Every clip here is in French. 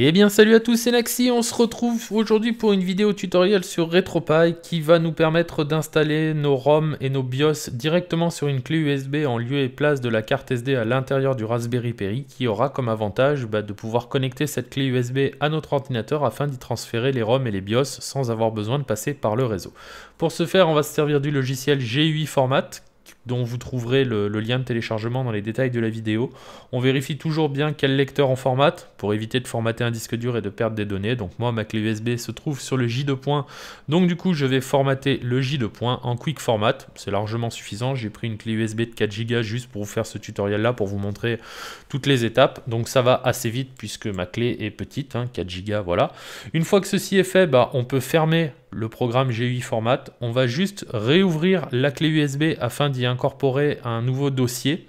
Et eh bien salut à tous, c'est Naxi, on se retrouve aujourd'hui pour une vidéo tutoriel sur RetroPie qui va nous permettre d'installer nos ROM et nos BIOS directement sur une clé USB en lieu et place de la carte SD à l'intérieur du Raspberry Pi qui aura comme avantage bah, de pouvoir connecter cette clé USB à notre ordinateur afin d'y transférer les ROM et les BIOS sans avoir besoin de passer par le réseau. Pour ce faire, on va se servir du logiciel GUI Format dont vous trouverez le, lien de téléchargement dans les détails de la vidéo. On vérifie toujours bien quel lecteur on formate pour éviter de formater un disque dur et de perdre des données. Donc moi, ma clé USB se trouve sur le J2 Donc du coup, je vais formater le J2 en quick format. C'est largement suffisant. J'ai pris une clé USB de 4 Go juste pour vous faire ce tutoriel là, pour vous montrer toutes les étapes. Donc ça va assez vite puisque ma clé est petite, 4 hein, Go, voilà. Une fois que ceci est fait, bah, on peut fermer le programme GUI Format. On va juste réouvrir la clé USB afin d'y incorporer un nouveau dossier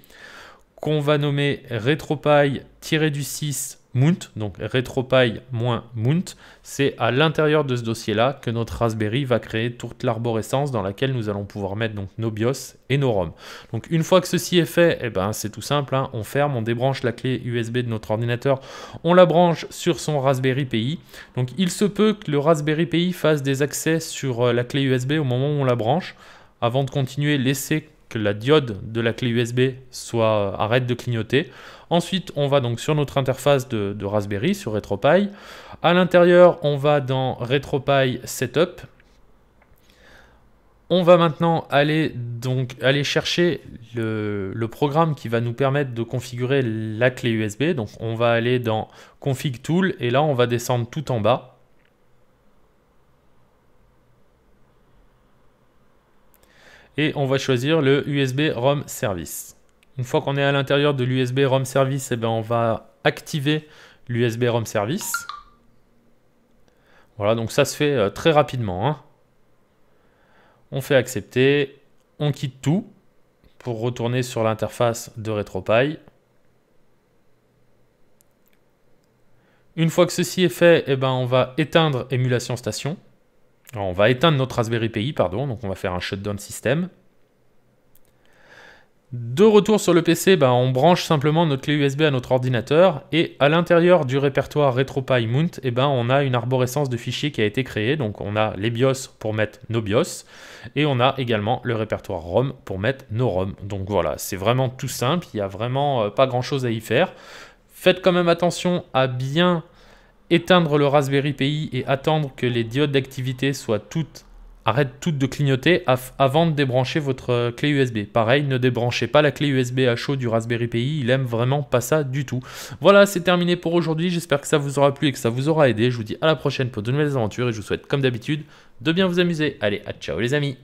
qu'on va nommer retropie-du6 mount, donc retropie-mount. C'est à l'intérieur de ce dossier-là que notre Raspberry va créer toute l'arborescence dans laquelle nous allons pouvoir mettre donc nos BIOS et nos ROM. Donc une fois que ceci est fait, et eh ben, c'est tout simple, hein. on ferme, on débranche la clé USB de notre ordinateur, on la branche sur son Raspberry Pi. Donc il se peut que le Raspberry Pi fasse des accès sur euh, la clé USB au moment où on la branche. Avant de continuer, laissez que la diode de la clé USB soit euh, arrête de clignoter. Ensuite, on va donc sur notre interface de, Raspberry, sur RetroPie. À l'intérieur, on va dans RetroPie Setup. On va maintenant aller, donc, aller chercher le, le, programme qui va nous permettre de configurer la clé USB. Donc on va aller dans Config Tool et là on va descendre tout en bas. et on va choisir le USB ROM Service. Une fois qu'on est à l'intérieur de l'USB ROM Service, eh ben, on va activer l'USB ROM Service. Voilà, donc ça se fait euh, très rapidement. Hein. On fait accepter, on quitte tout pour retourner sur l'interface de RetroPie. Une fois que ceci est fait, eh ben, on va éteindre émulation station on va éteindre notre Raspberry Pi, pardon, donc on va faire un shutdown système. De retour sur le PC, bah, ben, on branche simplement notre clé USB à notre ordinateur et à l'intérieur du répertoire RetroPie eh ben, on a une arborescence de fichiers qui a été créée. Donc on a les BIOS pour mettre nos BIOS et on a également le répertoire ROM pour mettre nos ROM. Donc voilà, c'est vraiment tout simple, il n'y a vraiment euh, pas grand chose à y faire. Faites quand même attention à bien éteindre le Raspberry Pi et attendre que les diodes d'activité soient toutes arrêtent toutes de clignoter avant de débrancher votre euh, clé USB. Pareil, ne débranchez pas la clé USB à chaud du Raspberry Pi, il aime vraiment pas ça du tout. Voilà, c'est terminé pour aujourd'hui, j'espère que ça vous aura plu et que ça vous aura aidé. Je vous dis à la prochaine pour de nouvelles aventures et je vous souhaite comme d'habitude de bien vous amuser. Allez, à ciao les amis